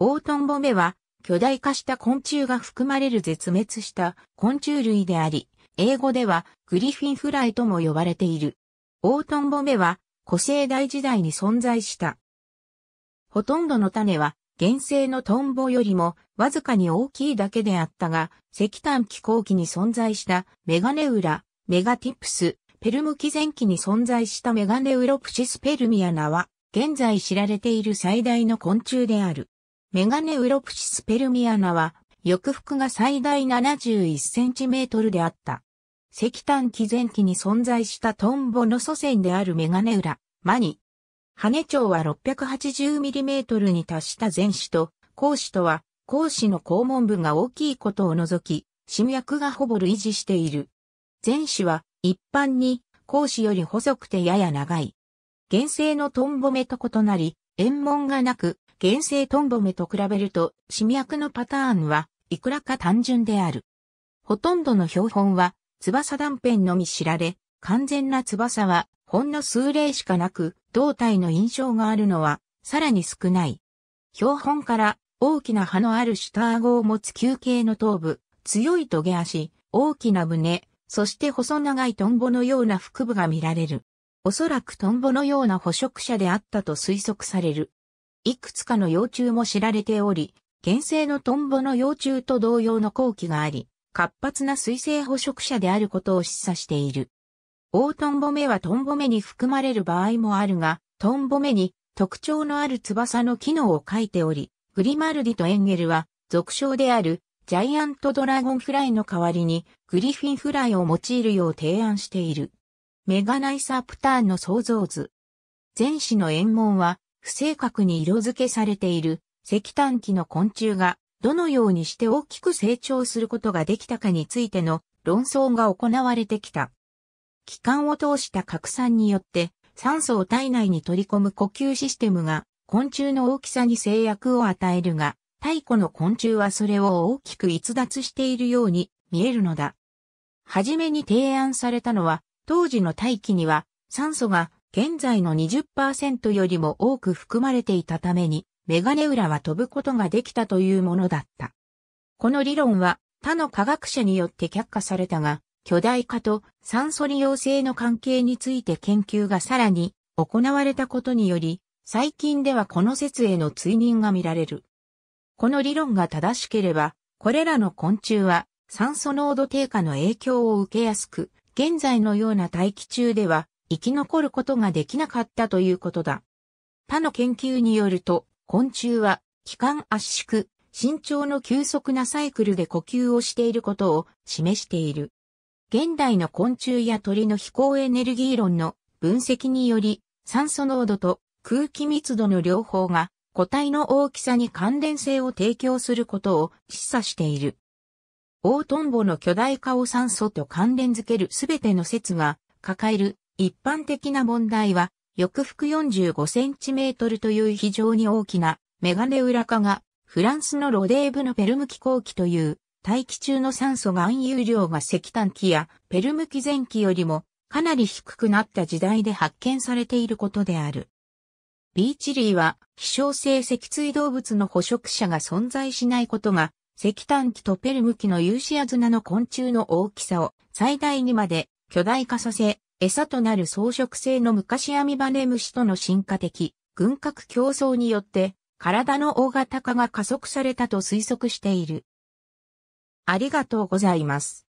オートンボメは巨大化した昆虫が含まれる絶滅した昆虫類であり、英語ではグリフィンフライとも呼ばれている。オートンボメは古生代時代に存在した。ほとんどの種は原生のトンボよりもわずかに大きいだけであったが、石炭気候期に存在したメガネウラ、メガティプス、ペルム紀前期に存在したメガネウロプシスペルミアナは、現在知られている最大の昆虫である。メガネウロプシスペルミアナは、翼腹が最大71センチメートルであった。石炭紀前期に存在したトンボの祖先であるメガネウラ、マニ。羽長は6 8 0トルに達した前肢と、後肢とは、後肢の肛門部が大きいことを除き、新薬がほぼ類似している。前肢は、一般に、後肢より細くてやや長い。原生のトンボ目と異なり、縁門がなく、原生トンボメと比べると、染役のパターンはいくらか単純である。ほとんどの標本は、翼断片のみ知られ、完全な翼は、ほんの数例しかなく、胴体の印象があるのは、さらに少ない。標本から大きな葉のある下顎を持つ球形の頭部、強いトゲ足、大きな胸、そして細長いトンボのような腹部が見られる。おそらくトンボのような捕食者であったと推測される。いくつかの幼虫も知られており、原生のトンボの幼虫と同様の後期があり、活発な水生捕食者であることを示唆している。大トンボ目はトンボ目に含まれる場合もあるが、トンボ目に特徴のある翼の機能を書いており、グリマルディとエンゲルは俗称であるジャイアントドラゴンフライの代わりにグリフィンフライを用いるよう提案している。メガナイサープターンの創造図。前史の縁門は不正確に色付けされている石炭機の昆虫がどのようにして大きく成長することができたかについての論争が行われてきた。気管を通した拡散によって酸素を体内に取り込む呼吸システムが昆虫の大きさに制約を与えるが、太古の昆虫はそれを大きく逸脱しているように見えるのだ。はじめに提案されたのは、当時の大気には酸素が現在の20%よりも多く含まれていたために、メガネ裏は飛ぶことができたというものだった。この理論は他の科学者によって却下されたが、巨大化と酸素利用性の関係について研究がさらに行われたことにより、最近ではこの説への追認が見られる。この理論が正しければ、これらの昆虫は酸素濃度低下の影響を受けやすく、現在のような大気中では生き残ることができなかったということだ。他の研究によると、昆虫は、気管圧縮、身長の急速なサイクルで呼吸をしていることを示している。現代の昆虫や鳥の飛行エネルギー論の分析により、酸素濃度と空気密度の両方が個体の大きさに関連性を提供することを示唆している。大トンボの巨大化を酸素と関連づけるすべての説が抱える一般的な問題は、翼幅45センチメートルという非常に大きなメガネ裏化が、フランスのロデーブのペルム気候機という大気中の酸素含有量が石炭機やペルム気前期よりもかなり低くなった時代で発見されていることである。ビーチリーは希少性脊椎動物の捕食者が存在しないことが石炭機とペルム気の有シアズナの昆虫の大きさを最大にまで巨大化させ餌となる草食性の昔アミバネムシとの進化的、群拡競争によって、体の大型化が加速されたと推測している。ありがとうございます。